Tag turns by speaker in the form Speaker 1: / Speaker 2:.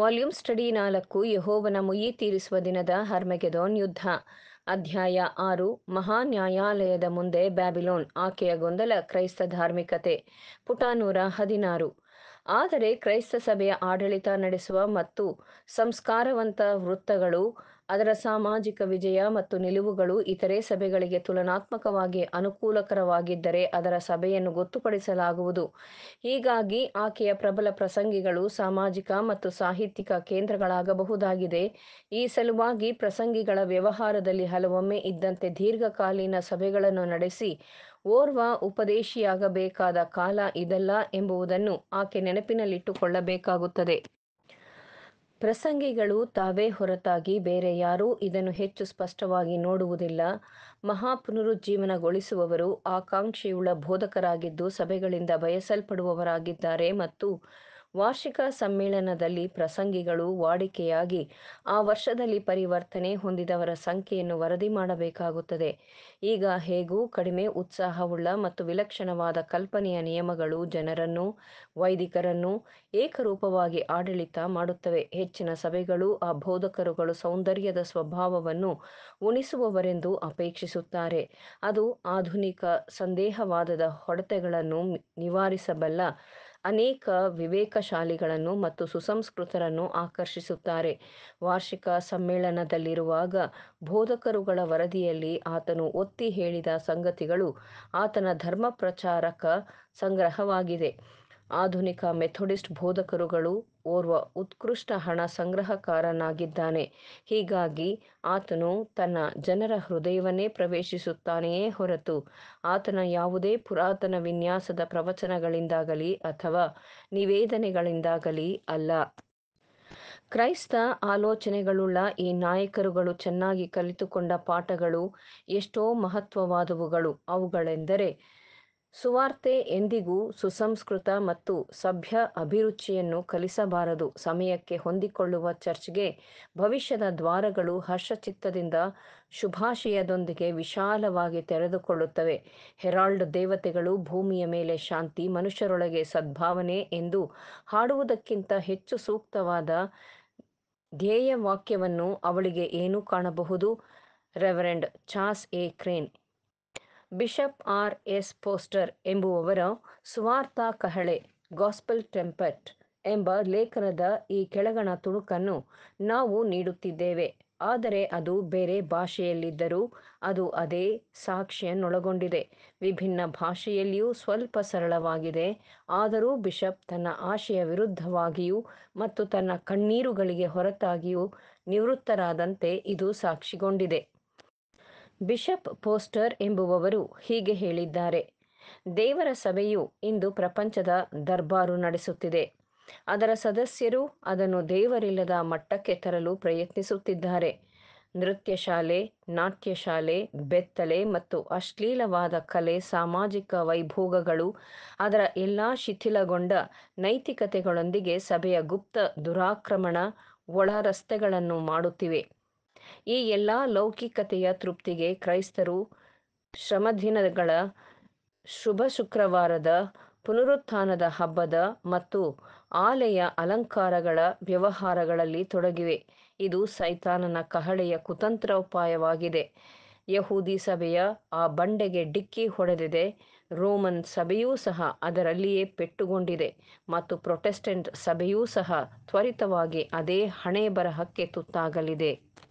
Speaker 1: volume study ನಾಲ್ಕು ಯಹೋವನ ಮುಯಿ ತೀರಿಸುವ ದಿನದ ಹರ್ಮೆಗೆದೋನ್ ಯುದ್ಧ ಅಧ್ಯಾಯ ಆರು ಮಹಾ ನ್ಯಾಯಾಲಯದ ಮುಂದೆ ಬ್ಯಾಬಿಲೋನ್ ಆಕೆಯ ಗೊಂದಲ ಕ್ರೈಸ್ತ ಧಾರ್ಮಿಕತೆ ಪುಟಾನೂರ ಹದಿನಾರು ಆದರೆ ಕ್ರೈಸ್ತ ಸಭೆಯ ಆಡಳಿತ ನಡೆಸುವ ಮತ್ತು ಸಂಸ್ಕಾರವಂತ ವೃತ್ತಗಳು ಅದರ ಸಾಮಾಜಿಕ ವಿಜಯ ಮತ್ತು ನಿಲುವುಗಳು ಇತರೆ ಸಭೆಗಳಿಗೆ ತುಲನಾತ್ಮಕವಾಗಿ ಅನುಕೂಲಕರವಾಗಿದ್ದರೆ ಅದರ ಸಭೆಯನ್ನು ಗೊತ್ತುಪಡಿಸಲಾಗುವುದು ಹೀಗಾಗಿ ಆಕೆಯ ಪ್ರಬಲ ಪ್ರಸಂಗಿಗಳು ಸಾಮಾಜಿಕ ಮತ್ತು ಸಾಹಿತ್ಯಿಕ ಕೇಂದ್ರಗಳಾಗಬಹುದಾಗಿದೆ ಈ ಸಲುವಾಗಿ ಪ್ರಸಂಗಿಗಳ ವ್ಯವಹಾರದಲ್ಲಿ ಹಲವೊಮ್ಮೆ ಇದ್ದಂತೆ ದೀರ್ಘಕಾಲೀನ ಸಭೆಗಳನ್ನು ನಡೆಸಿ ಓರ್ವ ಉಪದೇಶಿಯಾಗಬೇಕಾದ ಕಾಲ ಇದಲ್ಲ ಎಂಬುದನ್ನು ಆಕೆ ನೆನಪಿನಲ್ಲಿಟ್ಟುಕೊಳ್ಳಬೇಕಾಗುತ್ತದೆ ಪ್ರಸಂಗಿಗಳು ತಾವೇ ಹೊರತಾಗಿ ಬೇರೆ ಯಾರೂ ಇದನ್ನು ಹೆಚ್ಚು ಸ್ಪಷ್ಟವಾಗಿ ನೋಡುವುದಿಲ್ಲ ಮಹಾಪುನರುಜ್ಜೀವನಗೊಳಿಸುವವರು ಆಕಾಂಕ್ಷೆಯುಳ್ಳ ಬೋಧಕರಾಗಿದ್ದು ಸಭೆಗಳಿಂದ ಬಯಸಲ್ಪಡುವವರಾಗಿದ್ದಾರೆ ಮತ್ತು ವಾರ್ಷಿಕ ಸಮ್ಮೇಳನದಲ್ಲಿ ಪ್ರಸಂಗಿಗಳು ವಾಡಿಕೆಯಾಗಿ ಆ ವರ್ಷದಲ್ಲಿ ಪರಿವರ್ತನೆ ಹೊಂದಿದವರ ಸಂಖ್ಯೆಯನ್ನು ವರದಿ ಮಾಡಬೇಕಾಗುತ್ತದೆ ಈಗ ಹೇಗೂ ಕಡಿಮೆ ಉತ್ಸಾಹವುಳ್ಳ ಮತ್ತು ವಿಲಕ್ಷಣವಾದ ಕಲ್ಪನೆಯ ನಿಯಮಗಳು ಜನರನ್ನು ವೈದಿಕರನ್ನು ಏಕರೂಪವಾಗಿ ಆಡಳಿತ ಮಾಡುತ್ತವೆ ಹೆಚ್ಚಿನ ಸಭೆಗಳು ಆ ಬೋಧಕರುಗಳು ಸೌಂದರ್ಯದ ಸ್ವಭಾವವನ್ನು ಉಣಿಸುವವರೆಂದು ಅಪೇಕ್ಷಿಸುತ್ತಾರೆ ಅದು ಆಧುನಿಕ ಸಂದೇಹವಾದದ ಹೊಡೆತಗಳನ್ನು ನಿವಾರಿಸಬಲ್ಲ ಅನೇಕ ವಿವೇಕಶಾಲಿಗಳನ್ನು ಮತ್ತು ಸುಸಂಸ್ಕೃತರನ್ನು ಆಕರ್ಷಿಸುತ್ತಾರೆ ವಾರ್ಷಿಕ ಸಮ್ಮೇಳನದಲ್ಲಿರುವಾಗ ಬೋಧಕರುಗಳ ವರದಿಯಲ್ಲಿ ಆತನು ಒತ್ತಿ ಹೇಳಿದ ಸಂಗತಿಗಳು ಆತನ ಪ್ರಚಾರಕ ಸಂಗ್ರಹವಾಗಿದೆ ಆಧುನಿಕ ಮೆಥೊಡಿಸ್ಟ್ ಬೋಧಕರುಗಳು ಓರ್ವ ಉತ್ಕೃಷ್ಟ ಹಣ ಸಂಗ್ರಹಕಾರನಾಗಿದ್ದಾನೆ ಹೀಗಾಗಿ ಆತನು ತನ್ನ ಜನರ ಹೃದಯವನ್ನೇ ಪ್ರವೇಶಿಸುತ್ತಾನೆಯೇ ಹೊರತು ಆತನ ಯಾವುದೇ ಪುರಾತನ ವಿನ್ಯಾಸದ ಪ್ರವಚನಗಳಿಂದಾಗಲಿ ಅಥವಾ ನಿವೇದನೆಗಳಿಂದಾಗಲಿ ಅಲ್ಲ ಕ್ರೈಸ್ತ ಆಲೋಚನೆಗಳುಳ್ಳ ಈ ನಾಯಕರುಗಳು ಚೆನ್ನಾಗಿ ಕಲಿತುಕೊಂಡ ಪಾಠಗಳು ಎಷ್ಟೋ ಮಹತ್ವವಾದವುಗಳು ಅವುಗಳೆಂದರೆ ಸುವಾರ್ತೆ ಎಂದಿಗೂ ಸುಸಂಸ್ಕೃತ ಮತ್ತು ಸಭ್ಯ ಅಭಿರುಚಿಯನ್ನು ಕಲಿಸಬಾರದು ಸಮಯಕ್ಕೆ ಹೊಂದಿಕೊಳ್ಳುವ ಚರ್ಚ್ಗೆ ಭವಿಷ್ಯದ ದ್ವಾರಗಳು ಹರ್ಷಚಿತ್ತದಿಂದ ಶುಭಾಶಯದೊಂದಿಗೆ ವಿಶಾಲವಾಗಿ ತೆರೆದುಕೊಳ್ಳುತ್ತವೆ ಹೆರಾಲ್ಡ್ ದೇವತೆಗಳು ಭೂಮಿಯ ಮೇಲೆ ಶಾಂತಿ ಮನುಷ್ಯರೊಳಗೆ ಸದ್ಭಾವನೆ ಎಂದು ಹಾಡುವುದಕ್ಕಿಂತ ಹೆಚ್ಚು ಸೂಕ್ತವಾದ ಧ್ಯೇಯ ವಾಕ್ಯವನ್ನು ಅವಳಿಗೆ ಏನು ಕಾಣಬಹುದು Reverend Chas A Crane Bishop R S Foster ಎಂಬುವವರ ಸುವಾರ್ಥ ಕಹಳೆ ಗಾಸ್ಪಲ್ ಟೆಂಪರ್ಟ್ ಎಂಬ ಲೇಖನದ ಈ ಕೆಳಗಣ ತುಣುಕನ್ನು ನಾವು ನೀಡುತ್ತಿದ್ದೇವೆ ಆದರೆ ಅದು ಬೇರೆ ಭಾಷೆಯಲ್ಲಿದ್ದರೂ ಅದು ಅದೇ ಸಾಕ್ಷಿಯನ್ನೊಳಗೊಂಡಿದೆ ವಿಭಿನ್ನ ಭಾಷೆಯಲ್ಲಿಯೂ ಸ್ವಲ್ಪ ಸರಳವಾಗಿದೆ ಆದರೂ ಬಿಷಪ್ ತನ್ನ ಆಶೆಯ ವಿರುದ್ಧವಾಗಿಯೂ ಮತ್ತು ತನ್ನ ಕಣ್ಣೀರುಗಳಿಗೆ ಹೊರತಾಗಿಯೂ ನಿವೃತ್ತರಾದಂತೆ ಇದು ಸಾಕ್ಷಿಗೊಂಡಿದೆ ಬಿಷಪ್ ಪೋಸ್ಟರ್ ಎಂಬುವವರು ಹೀಗೆ ಹೇಳಿದ್ದಾರೆ ದೇವರ ಸಭೆಯು ಇಂದು ಪ್ರಪಂಚದ ದರ್ಬಾರು ನಡೆಸುತ್ತಿದೆ ಅದರ ಸದಸ್ಯರು ಅದನ್ನು ದೇವರಿಲ್ಲದ ಮಟ್ಟಕ್ಕೆ ತರಲು ಪ್ರಯತ್ನಿಸುತ್ತಿದ್ದಾರೆ ನೃತ್ಯ ಶಾಲೆ ನಾಟ್ಯಶಾಲೆ ಬೆತ್ತಲೆ ಮತ್ತು ಅಶ್ಲೀಲವಾದ ಕಲೆ ಸಾಮಾಜಿಕ ವೈಭೋಗಗಳು ಅದರ ಎಲ್ಲ ಶಿಥಿಲಗೊಂಡ ನೈತಿಕತೆಗಳೊಂದಿಗೆ ಸಭೆಯ ಗುಪ್ತ ದುರಾಕ್ರಮಣ ಒಳ ರಸ್ತೆಗಳನ್ನು ಮಾಡುತ್ತಿವೆ ಈ ಎಲ್ಲ ಲೌಕಿಕತೆಯ ತೃಪ್ತಿಗೆ ಕ್ರೈಸ್ತರು ಶ್ರಮದಿನಗಳ ಶುಭ ಶುಕ್ರವಾರದ ಪುನರುತ್ಥಾನದ ಹಬ್ಬದ ಮತ್ತು ಆಲೆಯ ಅಲಂಕಾರಗಳ ವ್ಯವಹಾರಗಳಲ್ಲಿ ತೊಡಗಿವೆ ಇದು ಸೈತಾನನ ಕಹಳೆಯ ಕುತಂತ್ರೋಪಾಯವಾಗಿದೆ ಯಹೂದಿ ಸಭೆಯ ಆ ಬಂಡೆಗೆ ಡಿಕ್ಕಿ ಹೊಡೆದಿದೆ ರೋಮನ್ ಸಭೆಯೂ ಸಹ ಅದರಲ್ಲಿಯೇ ಪೆಟ್ಟುಗೊಂಡಿದೆ ಮತ್ತು ಪ್ರೊಟೆಸ್ಟೆಂಟ್ ಸಭೆಯೂ ಸಹ ತ್ವರಿತವಾಗಿ ಅದೇ ಹಣೆ ಬರಹಕ್ಕೆ ತುತ್ತಾಗಲಿದೆ